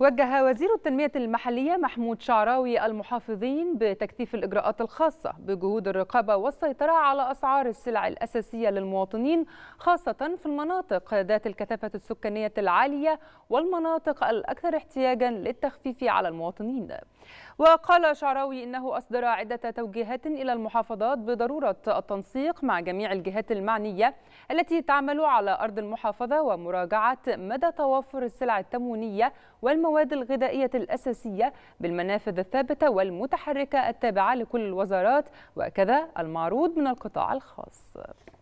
وجه وزير التنمية المحلية محمود شعراوي المحافظين بتكثيف الإجراءات الخاصة بجهود الرقابة والسيطرة على أسعار السلع الأساسية للمواطنين خاصة في المناطق ذات الكثافة السكانية العالية والمناطق الأكثر احتياجا للتخفيف على المواطنين وقال شعراوي إنه أصدر عدة توجيهات إلى المحافظات بضرورة التنسيق مع جميع الجهات المعنية التي تعمل على أرض المحافظة ومراجعة مدى توافر السلع التموينية والمواد الغذائية الأساسية بالمنافذ الثابتة والمتحركة التابعة لكل الوزارات وكذا المعروض من القطاع الخاص